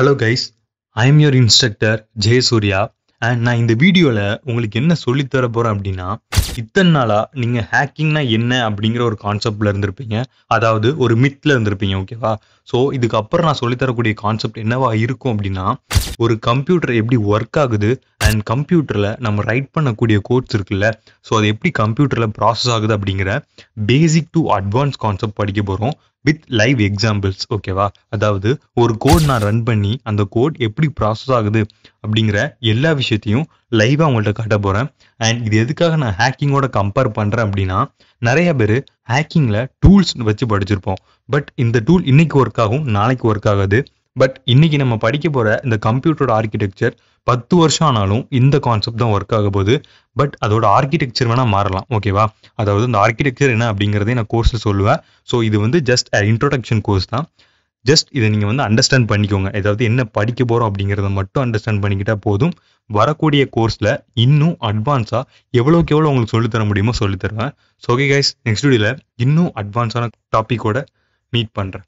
hello guys I am your instructor Jayasurya and நான் இந்த வீடியோவில் உங்களுக்கு என்ன சொல்லித்தர போகிறேன் அப்படின்னா இத்தனை நாளாக நீங்கள் ஹேக்கிங்னா என்ன அப்படிங்கிற ஒரு கான்செப்டில் இருந்திருப்பீங்க அதாவது ஒரு மித்தில் இருந்திருப்பீங்க ஓகேவா ஸோ இதுக்கப்புறம் நான் சொல்லித்தரக்கூடிய கான்செப்ட் என்னவா இருக்கும் அப்படின்னா ஒரு கம்ப்யூட்டர் எப்படி ஒர்க் ஆகுது அண்ட் கம்ப்யூட்டரில் நம்ம ரைட் பண்ணக்கூடிய கோட்ஸ் இருக்குல்ல ஸோ அது எப்படி கம்ப்யூட்டரில் ப்ராசஸ் ஆகுது அப்படிங்கிற பேசிக் டு அட்வான்ஸ் கான்செப்ட் படிக்க போகிறோம் வித் லைவ் எக்ஸாம்பிள்ஸ் ஓகேவா அதாவது ஒரு கோட் நான் ரன் பண்ணி அந்த கோட் எப்படி ப்ராசஸ் ஆகுது அப்படிங்கிற எல்லா விஷயத்தையும் லைவாக உங்கள்கிட்ட காட்ட போகிறேன் அண்ட் இது எதுக்காக நான் ஹேக்கிங்கோட கம்பேர் பண்ணுறேன் அப்படின்னா நிறைய பேர் ஹேக்கிங்கில் டூல்ஸ் வச்சு படிச்சிருப்போம் பட் இந்த டூல் இன்னைக்கு ஒர்க் ஆகும் நாளைக்கு ஒர்க் ஆகாது பட் இன்னைக்கு நம்ம படிக்க போகிற இந்த கம்ப்யூட்டரோட ஆர்கிடெக்சர் பத்து வருஷம் ஆனாலும் இந்த கான்செப்ட் தான் ஒர்க் ஆக போகுது பட் அதோட ஆர்கிடெக்சர் வேணால் மாறலாம் ஓகேவா அதாவது இந்த ஆர்கிடெக்சர் என்ன அப்படிங்கிறதே நான் கோர்ஸில் சொல்லுவேன் ஸோ இது வந்து ஜஸ்ட் இன்ட்ரோடக்ஷன் கோர்ஸ் தான் ஜஸ்ட் இதை நீங்கள் வந்து அண்டர்ஸ்டாண்ட் பண்ணிக்கோங்க ஏதாவது என்ன படிக்க போகிறோம் அப்படிங்கிறத மட்டும் அண்டர்ஸ்டாண்ட் பண்ணிக்கிட்டா போதும் வரக்கூடிய கோர்ஸில் இன்னும் அட்வான்ஸாக எவ்வளோக்கு எவ்வளோ உங்களுக்கு சொல்லித்தர முடியுமோ சொல்லித்தருவேன் ஸோ ஓகே கைஸ் நெக்ஸ்ட் வீடியோவில் இன்னும் அட்வான்ஸான டாப்பிக்கோட மீட் பண்ணுறேன்